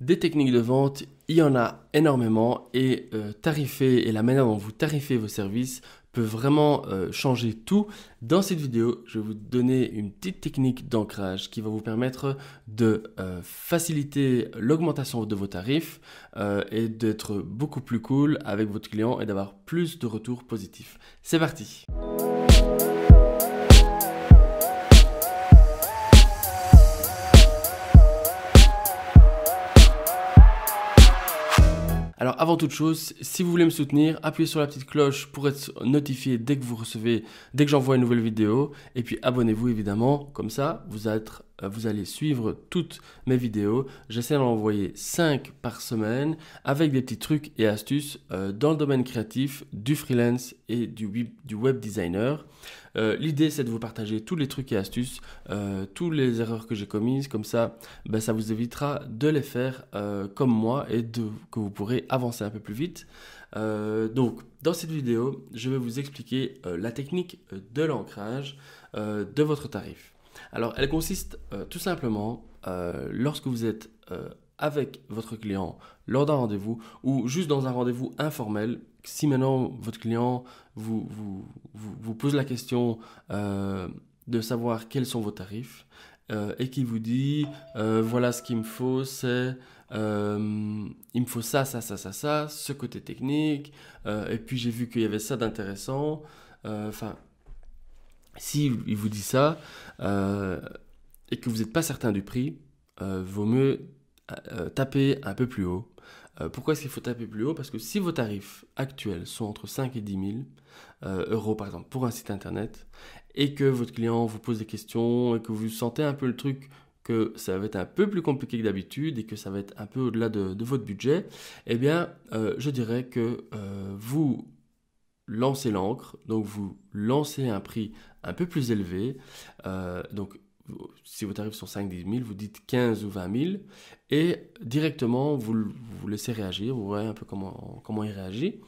Des techniques de vente, il y en a énormément et euh, tarifer et la manière dont vous tarifez vos services peut vraiment euh, changer tout. Dans cette vidéo, je vais vous donner une petite technique d'ancrage qui va vous permettre de euh, faciliter l'augmentation de vos tarifs et d'être beaucoup plus cool avec votre client et d'avoir plus de retours positifs. C'est parti! Alors avant toute chose, si vous voulez me soutenir, appuyez sur la petite cloche pour être notifié dès que vous recevez, dès que j'envoie une nouvelle vidéo. Et puis abonnez-vous évidemment, comme ça vous êtes euh, vous allez suivre toutes mes vidéos. J'essaie d'en envoyer 5 par semaine avec des petits trucs et astuces euh, dans le domaine créatif, du freelance et du web, designer. Euh, l'idée, c'est de vous partager tous les trucs et astuces, tous toutes les erreurs que j'ai commises. Comme ça, ben, ça vous évitera de les faire comme moi et que vous pourrez avancer un peu plus vite. donc, dans cette vidéo, je vais vous expliquer la technique de l'ancrage de votre tarif. Alors, elle consiste euh, tout simplement, euh, lorsque vous êtes euh, avec votre client lors d'un rendez-vous ou juste dans un rendez-vous informel, si maintenant votre client vous, vous, pose la question de savoir quels sont vos tarifs et qui vous dit voilà ce qu'il me faut, c'est il me faut ça, ça, ça, ça, ça, ce côté technique, et puis j'ai vu qu'il y avait ça d'intéressant. Enfin, si vous dit ça euh, et que vous n'êtes pas certain du prix, euh, vaut mieux euh, taper un peu plus haut. pourquoi est-ce qu'il faut taper plus haut Parce que si vos tarifs actuels sont entre 5 et 10 000 euros par exemple pour un site internet et que votre client vous pose des questions et que vous sentez un peu le truc que ça va être un peu plus compliqué que d'habitude et que ça va être un peu au-delà de, votre budget, eh bien, je dirais que vous lancez l'encre, donc vous lancez un prix un peu plus élevé. Euh, donc si vos tarifs sont 5-10 000, vous dites 15 ou 20 000 et directement vous, vous laissez réagir, vous voyez un peu comment, comment il réagit.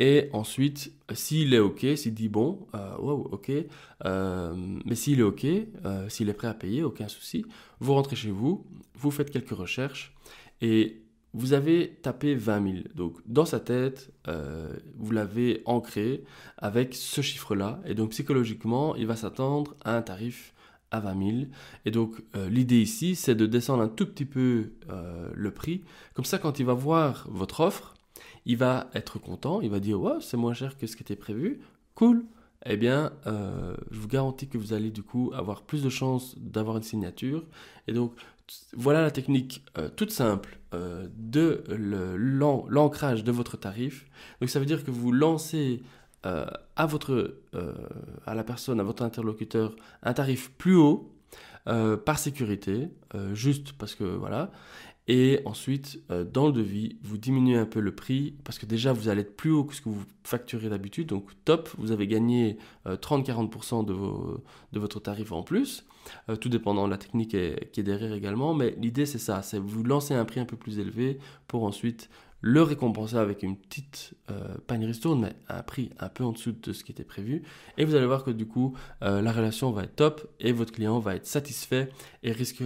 Et ensuite, s'il est OK, s'il dit bon, euh, OK, euh, mais s'il est OK, s'il est prêt à payer, aucun souci, vous rentrez chez vous, vous faites quelques recherches et vous avez tapé 20 000. Donc dans sa tête, euh, vous l'avez ancré avec ce chiffre-là. Et donc psychologiquement, il va s'attendre à un tarif à 20 000. Et donc euh, l'idée ici, c'est de descendre un tout petit peu euh, le prix. Comme ça, quand il va voir votre offre, il va être content. Il va dire, ouais, c'est moins cher que ce qui était prévu. Cool. Eh bien, je vous garantis que vous allez du coup avoir plus de chances d'avoir une signature. Et donc, voilà la technique toute simple euh, de l'ancrage de votre tarif. Donc ça veut dire que vous lancez euh, à, votre, euh, à la personne, à votre interlocuteur, un tarif plus haut par sécurité, juste parce que voilà. Et ensuite, euh, dans le devis, vous diminuez un peu le prix parce que déjà, vous allez être plus haut que ce que vous facturez d'habitude. Donc, top, vous avez gagné 30-40% euh, de, vos, de votre tarif en plus, euh, tout dépendant de la technique qui est derrière également. Mais l'idée, c'est ça, c'est vous lancer un prix un peu plus élevé pour ensuite le récompenser avec une petite euh, panier ristourne, mais un prix un peu en dessous de ce qui était prévu. Et vous allez voir que du coup, la relation va être top et votre client va être satisfait et risque,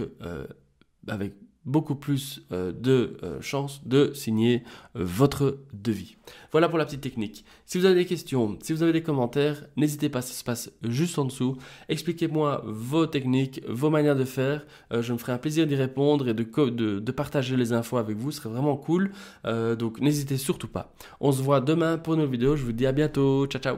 avec beaucoup plus euh, de euh, chances de signer euh, votre devis. Voilà pour la petite technique. Si vous avez des questions, si vous avez des commentaires, n'hésitez pas, ça se passe juste en dessous. Expliquez-moi vos techniques, vos manières de faire. je me ferai un plaisir d'y répondre et de, de, partager les infos avec vous. Ce serait vraiment cool. donc n'hésitez surtout pas. On se voit demain pour une nouvelle vidéo. Je vous dis à bientôt. Ciao, ciao.